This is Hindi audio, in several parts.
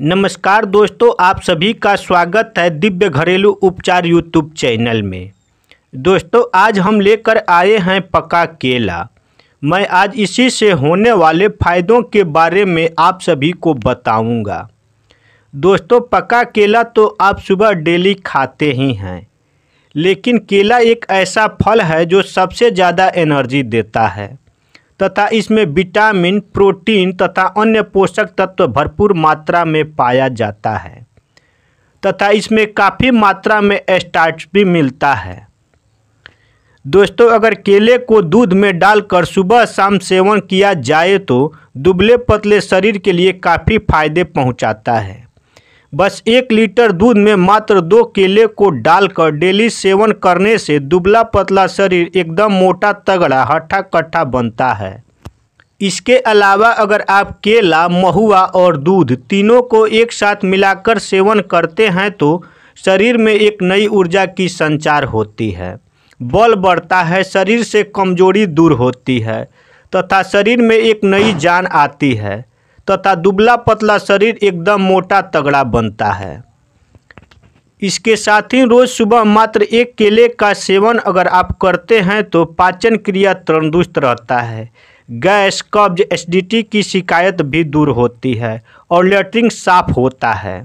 नमस्कार दोस्तों आप सभी का स्वागत है दिव्य घरेलू उपचार यूट्यूब चैनल में दोस्तों आज हम लेकर आए हैं पका केला मैं आज इसी से होने वाले फ़ायदों के बारे में आप सभी को बताऊंगा। दोस्तों पका केला तो आप सुबह डेली खाते ही हैं लेकिन केला एक ऐसा फल है जो सबसे ज़्यादा एनर्जी देता है तथा इसमें विटामिन प्रोटीन तथा अन्य पोषक तत्व भरपूर मात्रा में पाया जाता है तथा इसमें काफ़ी मात्रा में स्टार्च भी मिलता है दोस्तों अगर केले को दूध में डालकर सुबह शाम सेवन किया जाए तो दुबले पतले शरीर के लिए काफ़ी फायदे पहुंचाता है बस एक लीटर दूध में मात्र दो केले को डालकर डेली सेवन करने से दुबला पतला शरीर एकदम मोटा तगड़ा हट्ठा कट्ठा बनता है इसके अलावा अगर आप केला महुआ और दूध तीनों को एक साथ मिलाकर सेवन करते हैं तो शरीर में एक नई ऊर्जा की संचार होती है बल बढ़ता है शरीर से कमजोरी दूर होती है तथा शरीर में एक नई जान आती है तथा दुबला पतला शरीर एकदम मोटा तगड़ा बनता है इसके साथ ही रोज़ सुबह मात्र एक केले का सेवन अगर आप करते हैं तो पाचन क्रिया तंदुरुस्त रहता है गैस कब्ज एसिडिटी की शिकायत भी दूर होती है और लेटरिन साफ होता है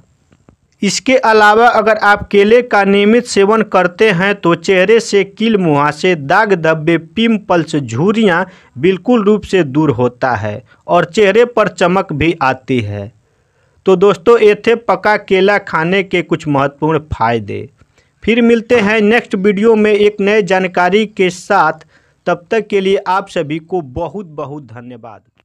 इसके अलावा अगर आप केले का नियमित सेवन करते हैं तो चेहरे से कील मुहासे दाग धब्बे पिम्पल्स झुरियाँ बिल्कुल रूप से दूर होता है और चेहरे पर चमक भी आती है तो दोस्तों ये थे पका केला खाने के कुछ महत्वपूर्ण फायदे फिर मिलते हैं नेक्स्ट वीडियो में एक नए जानकारी के साथ तब तक के लिए आप सभी को बहुत बहुत धन्यवाद